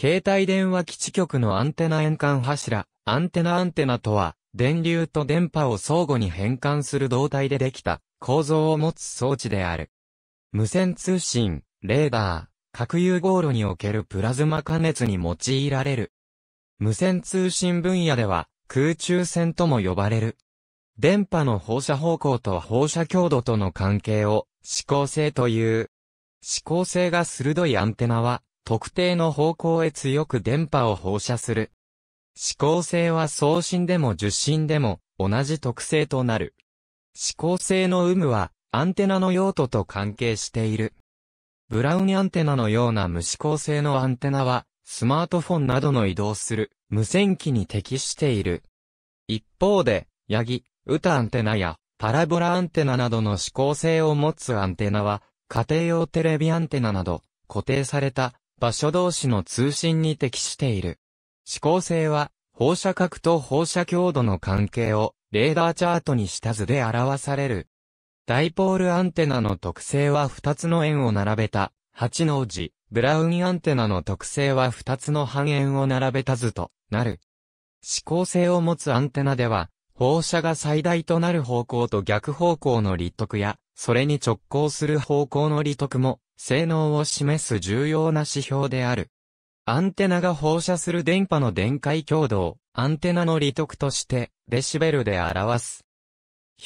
携帯電話基地局のアンテナ変換柱、アンテナアンテナとは、電流と電波を相互に変換する導体でできた構造を持つ装置である。無線通信、レーダー、核融合炉におけるプラズマ加熱に用いられる。無線通信分野では空中線とも呼ばれる。電波の放射方向と放射強度との関係を指向性という。指向性が鋭いアンテナは特定の方向へ強く電波を放射する。指向性は送信でも受信でも同じ特性となる。指向性の有無はアンテナの用途と関係している。ブラウンアンテナのような無指向性のアンテナはスマートフォンなどの移動する無線機に適している。一方で、ヤギ、ウタアンテナやパラボラアンテナなどの指向性を持つアンテナは家庭用テレビアンテナなど固定された場所同士の通信に適している。指向性は、放射角と放射強度の関係をレーダーチャートにした図で表される。ダイポールアンテナの特性は2つの円を並べた8の字、ブラウンアンテナの特性は2つの半円を並べた図となる。指向性を持つアンテナでは、放射が最大となる方向と逆方向の立得や、それに直行する方向の立得も性能を示す重要な指標である。アンテナが放射する電波の電解強度をアンテナの利得としてデシベルで表す。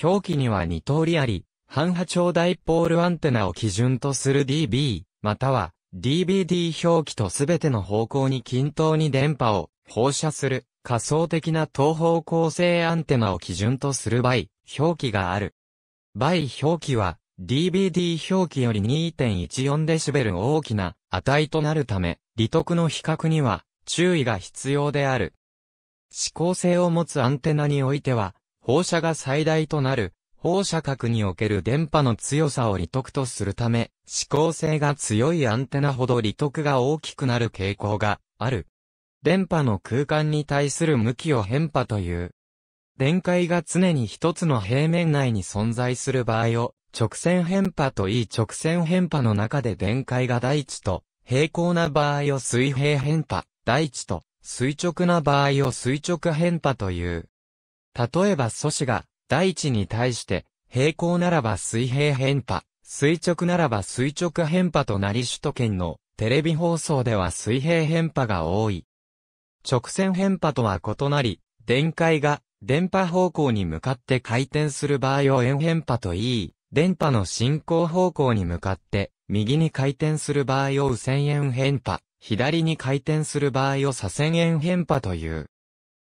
表記には2通りあり、半波長ダイポールアンテナを基準とする dB、または DBD 表記とすべての方向に均等に電波を放射する仮想的な等方向性アンテナを基準とする場合、表記がある。場合表記は DVD 表記より 2.14dB 大きな値となるため、利得の比較には注意が必要である。指向性を持つアンテナにおいては、放射が最大となる放射角における電波の強さを利得とするため、指向性が強いアンテナほど利得が大きくなる傾向がある。電波の空間に対する向きを変波という。電解が常に一つの平面内に存在する場合を直線変波といい直線変波の中で電解が大地と平行な場合を水平変波、大地と垂直な場合を垂直変波という。例えば素子が大地に対して平行ならば水平変波、垂直ならば垂直変波となり首都圏のテレビ放送では水平変波が多い。直線変波とは異なり、電解が電波方向に向かって回転する場合を円変波といい、電波の進行方向に向かって、右に回転する場合を右線円変波、左に回転する場合を左線円変波という。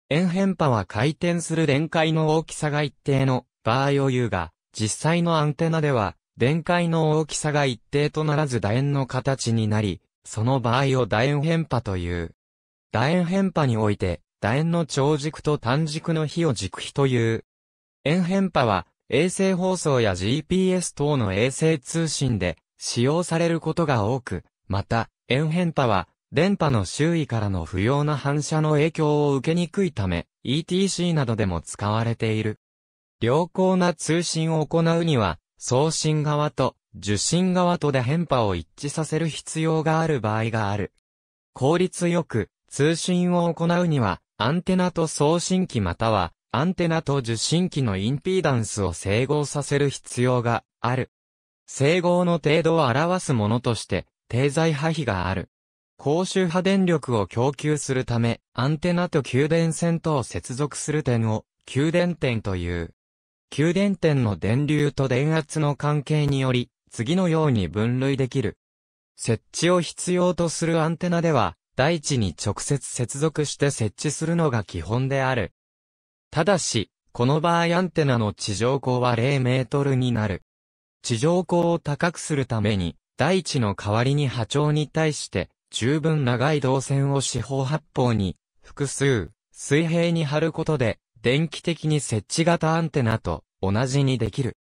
円変波は回転する電解の大きさが一定の場合を言うが、実際のアンテナでは、電解の大きさが一定とならず楕円の形になり、その場合を楕円変波という。楕円変波において、楕円の長軸と短軸の比を軸比という。円変波は、衛星放送や GPS 等の衛星通信で使用されることが多く、また、円変波は、電波の周囲からの不要な反射の影響を受けにくいため、ETC などでも使われている。良好な通信を行うには、送信側と受信側とで変波を一致させる必要がある場合がある。効率よく通信を行うには、アンテナと送信機またはアンテナと受信機のインピーダンスを整合させる必要がある。整合の程度を表すものとして、定在波比がある。高周波電力を供給するため、アンテナと給電線とを接続する点を、給電点という。給電点の電流と電圧の関係により、次のように分類できる。設置を必要とするアンテナでは、大地に直接接続して設置するのが基本である。ただし、この場合アンテナの地上高は0メートルになる。地上高を高くするために、大地の代わりに波長に対して、十分長い導線を四方八方に、複数、水平に張ることで、電気的に設置型アンテナと同じにできる。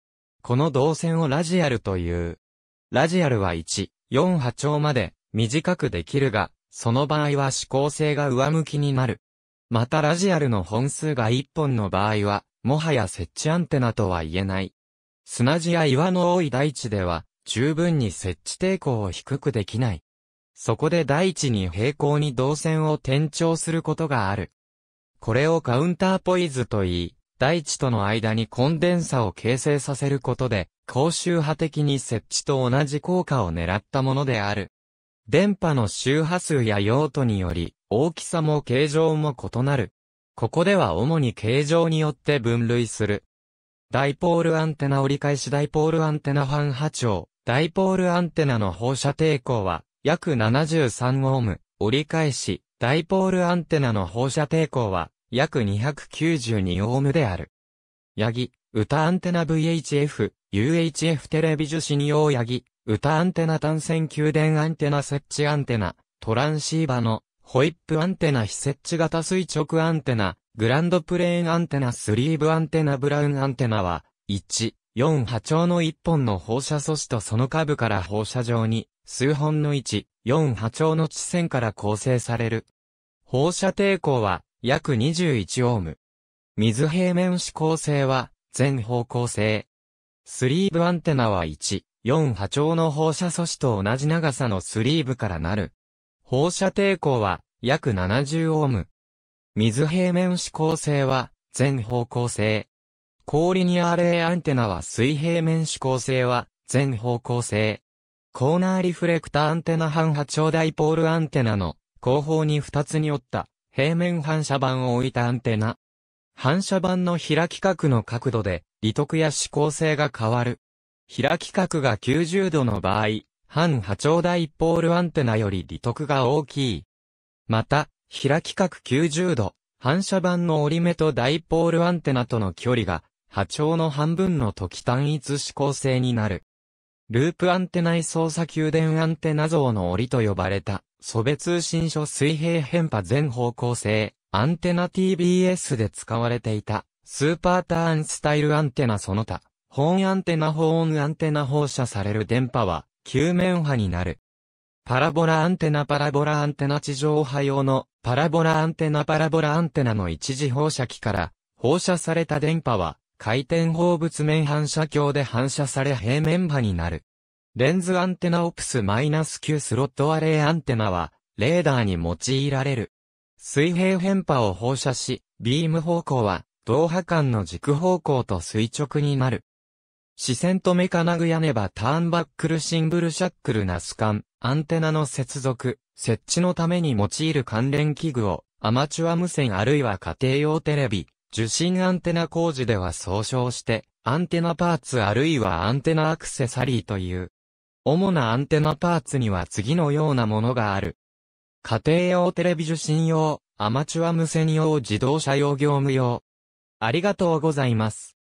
この導線をラジアルという。ラジアルは1、4波長まで短くできるが、その場合は指向性が上向きになる。またラジアルの本数が1本の場合は、もはや設置アンテナとは言えない。砂地や岩の多い大地では、十分に設置抵抗を低くできない。そこで大地に平行に導線を転調することがある。これをカウンターポイズと言い、大地との間にコンデンサを形成させることで、高周波的に設置と同じ効果を狙ったものである。電波の周波数や用途により、大きさも形状も異なる。ここでは主に形状によって分類する。ダイポールアンテナ折り返しダイポールアンテナ反波長。ダイポールアンテナの放射抵抗は約73オーム。折り返し、ダイポールアンテナの放射抵抗は約292オームである。ヤギ、歌アンテナ VHF、UHF テレビ受信用ヤギ、歌アンテナ単線給電アンテナ設置アンテナ、トランシーバのホイップアンテナ非接地型垂直アンテナ、グランドプレーンアンテナスリーブアンテナブラウンアンテナは、1、4波長の1本の放射素子とその下部から放射状に、数本の1、4波長の地線から構成される。放射抵抗は、約21オーム。水平面指向性は、全方向性。スリーブアンテナは1、4波長の放射素子と同じ長さのスリーブからなる。放射抵抗は約70オーム。水平面指向性は全方向性。高リニアレイアンテナは水平面指向性は全方向性。コーナーリフレクタアンテナ半波長ダイポールアンテナの後方に2つに折った平面反射板を置いたアンテナ。反射板の開き角の角度で、利得や指向性が変わる。開き角が90度の場合、半波長大ポールアンテナより利得が大きい。また、開き角90度、反射板の折り目とダイポールアンテナとの距離が、波長の半分の時単一指向性になる。ループアンテナ操作給電アンテナ像の折りと呼ばれた、素別通信所水平変波全方向性、アンテナ TBS で使われていた、スーパーターンスタイルアンテナその他、本アンテナ保温アンテナ放射される電波は、球面波になる。パラボラアンテナパラボラアンテナ地上波用のパラボラアンテナパラボラアンテナの一時放射器から放射された電波は回転放物面反射鏡で反射され平面波になる。レンズアンテナオプス -9 スロットアレイアンテナはレーダーに用いられる。水平変波を放射し、ビーム方向は、同波間の軸方向と垂直になる。視線とメカナグヤネバターンバックルシンブルシャックルナスカン、アンテナの接続、設置のために用いる関連器具を、アマチュア無線あるいは家庭用テレビ、受信アンテナ工事では総称して、アンテナパーツあるいはアンテナアクセサリーという。主なアンテナパーツには次のようなものがある。家庭用テレビ受信用、アマチュア無線用自動車用業務用。ありがとうございます。